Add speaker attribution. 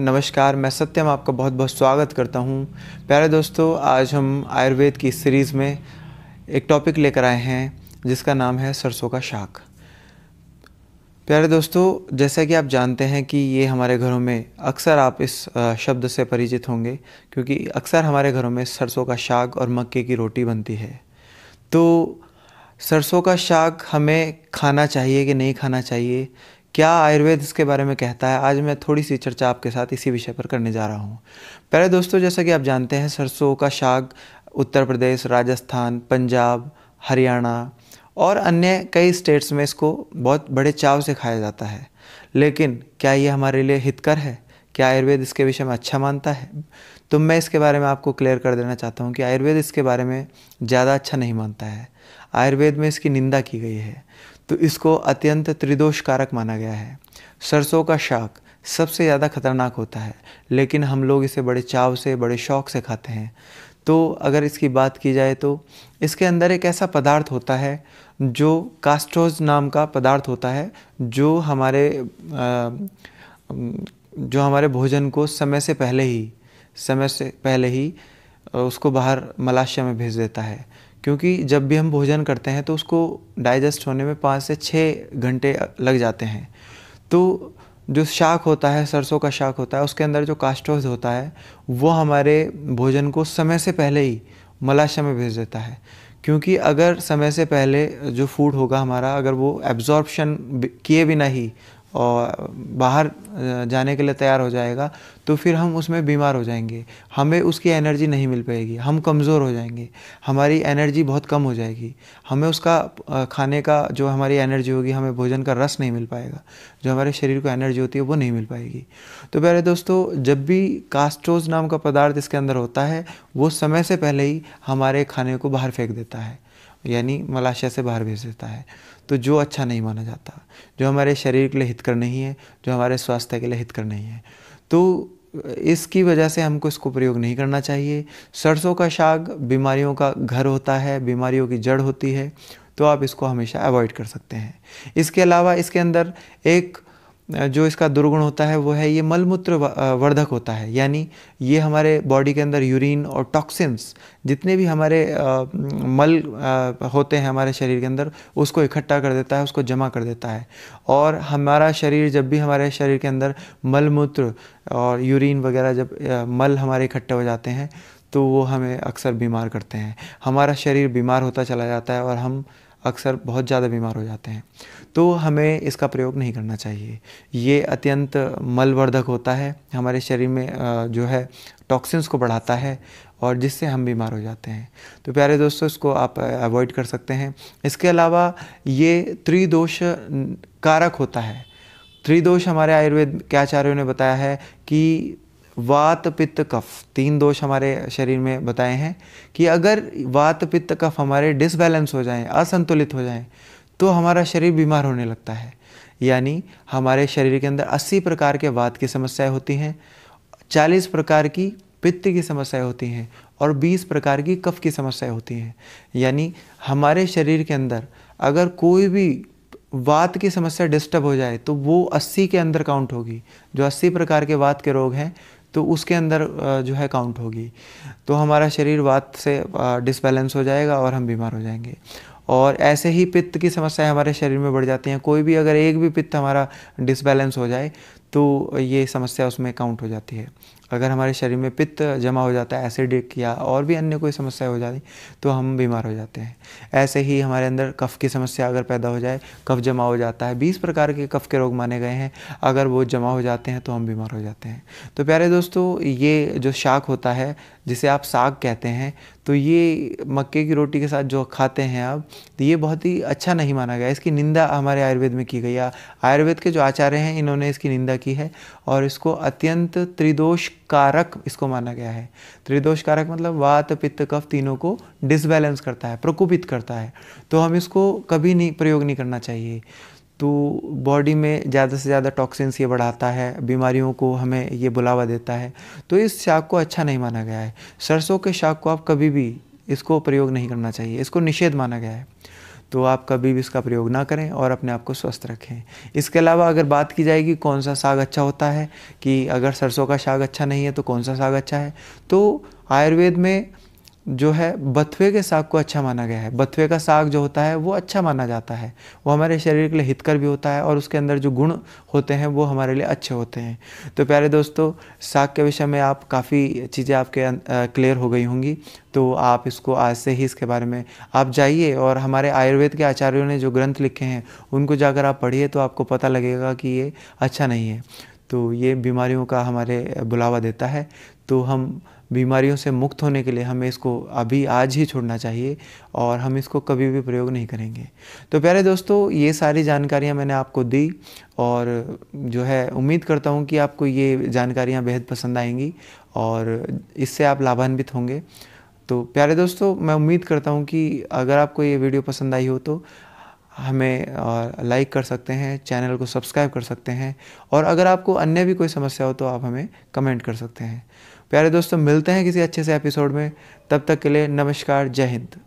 Speaker 1: नमस्कार मैं सत्यम आपका बहुत बहुत स्वागत करता हूँ प्यारे दोस्तों आज हम आयुर्वेद की सीरीज़ में एक टॉपिक लेकर आए हैं जिसका नाम है सरसों का शाक प्यारे दोस्तों जैसा कि आप जानते हैं कि ये हमारे घरों में अक्सर आप इस शब्द से परिचित होंगे क्योंकि अक्सर हमारे घरों में सरसों का शाक और मक्के की रोटी बनती है तो सरसों का शाक हमें खाना चाहिए कि नहीं खाना चाहिए क्या आयुर्वेद इसके बारे में कहता है आज मैं थोड़ी सी चर्चा आपके साथ इसी विषय पर करने जा रहा हूँ पहले दोस्तों जैसा कि आप जानते हैं सरसों का साग उत्तर प्रदेश राजस्थान पंजाब हरियाणा और अन्य कई स्टेट्स में इसको बहुत बड़े चाव से खाया जाता है लेकिन क्या ये हमारे लिए हितकर है क्या आयुर्वेद इसके विषय में अच्छा मानता है तो मैं इसके बारे में आपको क्लियर कर देना चाहता हूँ कि आयुर्वेद इसके बारे में ज़्यादा अच्छा नहीं मानता है आयुर्वेद में इसकी निंदा की गई है तो इसको अत्यंत त्रिदोष कारक माना गया है सरसों का शाक सबसे ज़्यादा खतरनाक होता है लेकिन हम लोग इसे बड़े चाव से बड़े शौक से खाते हैं तो अगर इसकी बात की जाए तो इसके अंदर एक ऐसा पदार्थ होता है जो कास्ट्रोज नाम का पदार्थ होता है जो हमारे जो हमारे भोजन को समय से पहले ही समय से पहले ही उसको बाहर मलाशिया में भेज देता है क्योंकि जब भी हम भोजन करते हैं तो उसको डाइजेस्ट होने में पाँच से छः घंटे लग जाते हैं तो जो शाक होता है सरसों का शाक होता है उसके अंदर जो कास्टोज होता है वो हमारे भोजन को समय से पहले ही मलाशय में भेज देता है क्योंकि अगर समय से पहले जो फूड होगा हमारा अगर वो एब्जॉर्बशन किए बिना ही और बाहर जाने के लिए तैयार हो जाएगा तो फिर हम उसमें बीमार हो जाएंगे हमें उसकी एनर्जी नहीं मिल पाएगी हम कमज़ोर हो जाएंगे हमारी एनर्जी बहुत कम हो जाएगी हमें उसका खाने का जो हमारी एनर्जी होगी हमें भोजन का रस नहीं मिल पाएगा जो हमारे शरीर को एनर्जी होती है वो नहीं मिल पाएगी तो प्यारे दोस्तों जब भी कास्ट्रोज नाम का पदार्थ इसके अंदर होता है वो समय से पहले ही हमारे खाने को बाहर फेंक देता है यानी मलाशय से बाहर भेज देता है तो जो अच्छा नहीं माना जाता जो हमारे शरीर के लिए हितकर नहीं है जो हमारे स्वास्थ्य के लिए हितकर नहीं है तो इसकी वजह से हमको इसको प्रयोग नहीं करना चाहिए सरसों का साग बीमारियों का घर होता है बीमारियों की जड़ होती है तो आप इसको हमेशा अवॉइड कर सकते हैं इसके अलावा इसके अंदर एक जो इसका दुर्गुण होता है वो है ये मलमूत्र वर्धक होता है यानी ये हमारे बॉडी के अंदर यूरिन और टॉक्सिन्स जितने भी हमारे मल होते हैं हमारे शरीर के अंदर उसको इकट्ठा कर देता है उसको जमा कर देता है और हमारा शरीर जब भी हमारे शरीर के अंदर मलमूत्र और यूरिन वगैरह जब मल हमारे इकट्ठे हो जाते हैं तो वो हमें अक्सर बीमार करते हैं हमारा शरीर बीमार होता चला जाता है और हम अक्सर बहुत ज़्यादा बीमार हो जाते हैं तो हमें इसका प्रयोग नहीं करना चाहिए ये अत्यंत मलवर्धक होता है हमारे शरीर में जो है टॉक्सिन्स को बढ़ाता है और जिससे हम बीमार हो जाते हैं तो प्यारे दोस्तों इसको आप अवॉइड कर सकते हैं इसके अलावा ये त्रिदोष कारक होता है त्रिदोष हमारे आयुर्वेद के आचार्यों ने बताया है कि वात पित्त कफ तीन दोष हमारे शरीर में बताए हैं कि अगर वात पित्त कफ हमारे डिसबैलेंस हो जाएं असंतुलित हो जाएं तो हमारा शरीर बीमार होने लगता है यानी हमारे शरीर के अंदर 80 प्रकार के वात की समस्याएं होती हैं 40 प्रकार की पित्त की समस्याएं होती हैं और 20 प्रकार की कफ की समस्याएं होती हैं यानी हमारे शरीर के अंदर अगर कोई भी वात की समस्या डिस्टर्ब हो जाए तो वो 80 के अंदर काउंट होगी जो 80 प्रकार के वात के रोग हैं तो उसके अंदर जो है काउंट होगी तो हमारा शरीर वात से डिसबैलेंस हो जाएगा और हम बीमार हो जाएंगे और ऐसे ही पित्त की समस्याएं हमारे शरीर में बढ़ जाती हैं कोई भी अगर एक भी पित्त हमारा डिसबैलेंस हो जाए तो ये समस्या उसमें काउंट हो जाती है अगर हमारे शरीर में पित्त जमा हो जाता है एसिडिक या और भी अन्य कोई समस्या हो जाती तो हम बीमार हो जाते हैं ऐसे ही हमारे अंदर कफ की समस्या अगर पैदा हो जाए कफ जमा हो जाता है बीस प्रकार के कफ के रोग माने गए हैं अगर वो जमा हो जाते हैं तो हम बीमार हो जाते हैं तो प्यारे दोस्तों ये जो शाक होता है जिसे आप साग कहते हैं तो ये मक्के की रोटी के साथ जो खाते हैं आप तो ये बहुत ही अच्छा नहीं माना गया इसकी निंदा हमारे आयुर्वेद में की गई आयुर्वेद के जो आचार्य हैं इन्होंने इसकी निंदा की है और इसको अत्यंत त्रिदोष कारक इसको माना गया है त्रिदोष कारक मतलब वात पित्त कफ तीनों को डिसबैलेंस करता है प्रकोपित करता है तो हम इसको कभी नहीं प्रयोग नहीं करना चाहिए तो बॉडी में ज़्यादा से ज़्यादा टॉक्सिन्स ये बढ़ाता है बीमारियों को हमें ये बुलावा देता है तो इस शाक को अच्छा नहीं माना गया है सरसों के शाक को आप कभी भी इसको प्रयोग नहीं करना चाहिए इसको निषेध माना गया है तो आप कभी भी इसका प्रयोग ना करें और अपने आप को स्वस्थ रखें इसके अलावा अगर बात की जाएगी कौन सा साग अच्छा होता है कि अगर सरसों का साग अच्छा नहीं है तो कौन सा साग अच्छा है तो आयुर्वेद में जो है बथुए के साग को अच्छा माना गया है बथुए का साग जो होता है वो अच्छा माना जाता है वो हमारे शरीर के लिए हितकर भी होता है और उसके अंदर जो गुण होते हैं वो हमारे लिए अच्छे होते हैं तो प्यारे दोस्तों साग के विषय में आप काफ़ी चीज़ें आपके क्लियर अं-, हो गई होंगी तो आप इसको आज से ही इसके बारे में आप जाइए और हमारे आयुर्वेद के आचार्यों ने जो ग्रंथ लिखे हैं उनको जाकर आप पढ़िए तो आपको पता लगेगा कि ये अच्छा नहीं है तो ये बीमारियों का हमारे बुलावा देता है तो हम बीमारियों से मुक्त होने के लिए हमें इसको अभी आज ही छोड़ना चाहिए और हम इसको कभी भी प्रयोग नहीं करेंगे तो प्यारे दोस्तों ये सारी जानकारियाँ मैंने आपको दी और जो है उम्मीद करता हूँ कि आपको ये जानकारियाँ बेहद पसंद आएंगी और इससे आप लाभान्वित होंगे तो प्यारे दोस्तों मैं उम्मीद करता हूँ कि अगर आपको ये वीडियो पसंद आई हो तो हमें लाइक कर सकते हैं चैनल को सब्सक्राइब कर सकते हैं और अगर आपको अन्य भी कोई समस्या हो तो आप हमें कमेंट कर सकते हैं प्यारे दोस्तों मिलते हैं किसी अच्छे से एपिसोड में तब तक के लिए नमस्कार जय हिंद